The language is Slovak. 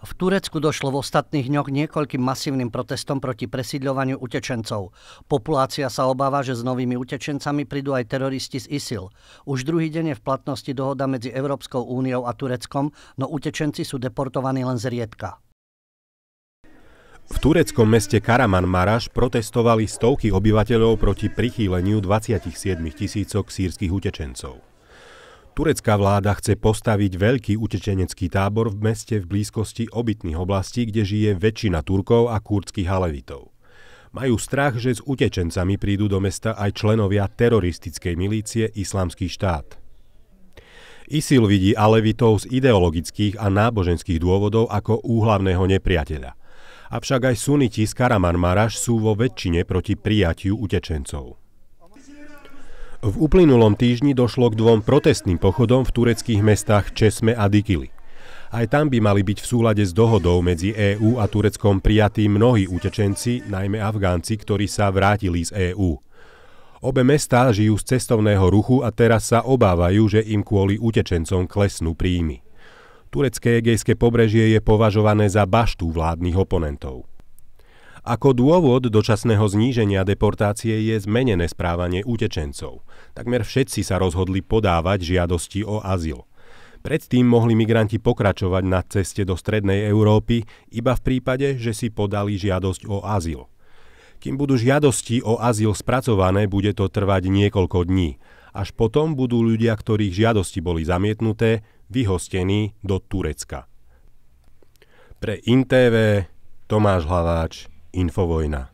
V Turecku došlo v ostatných dňoch niekoľkým masívnym protestom proti presídľovaniu utečencov. Populácia sa obáva, že s novými utečencami prídu aj teroristi z ISIL. Už druhý deň je v platnosti dohoda medzi Európskou úniou a Tureckom, no utečenci sú deportovaní len zriedka. V tureckom meste Karaman Maraš protestovali stovky obyvateľov proti prichýleniu 27 tisícok sírskych utečencov. Turecká vláda chce postaviť veľký utečenecký tábor v meste v blízkosti obytných oblastí, kde žije väčšina Turkov a kurdských halevitov. Majú strach, že s utečencami prídu do mesta aj členovia teroristickej milície Islamský štát. ISIL vidí alevitov z ideologických a náboženských dôvodov ako úhlavného nepriateľa. Avšak aj suniti z Karaman Maraš sú vo väčšine proti prijatiu utečencov. V uplynulom týždni došlo k dvom protestným pochodom v tureckých mestách Česme a Dikili. Aj tam by mali byť v súlade s dohodou medzi EÚ a Tureckom prijatí mnohí utečenci, najmä Afgánci, ktorí sa vrátili z EÚ. Obe mestá žijú z cestovného ruchu a teraz sa obávajú, že im kvôli utečencom klesnú príjmy. Turecké egejské pobrežie je považované za baštu vládnych oponentov. Ako dôvod dočasného zníženia deportácie je zmenené správanie utečencov. Takmer všetci sa rozhodli podávať žiadosti o azyl. Predtým mohli migranti pokračovať na ceste do Strednej Európy iba v prípade, že si podali žiadosť o azyl. Kým budú žiadosti o azyl spracované, bude to trvať niekoľko dní. Až potom budú ľudia, ktorých žiadosti boli zamietnuté, vyhostení do Turecka. Pre INTV Tomáš Hlaváč Infovojna.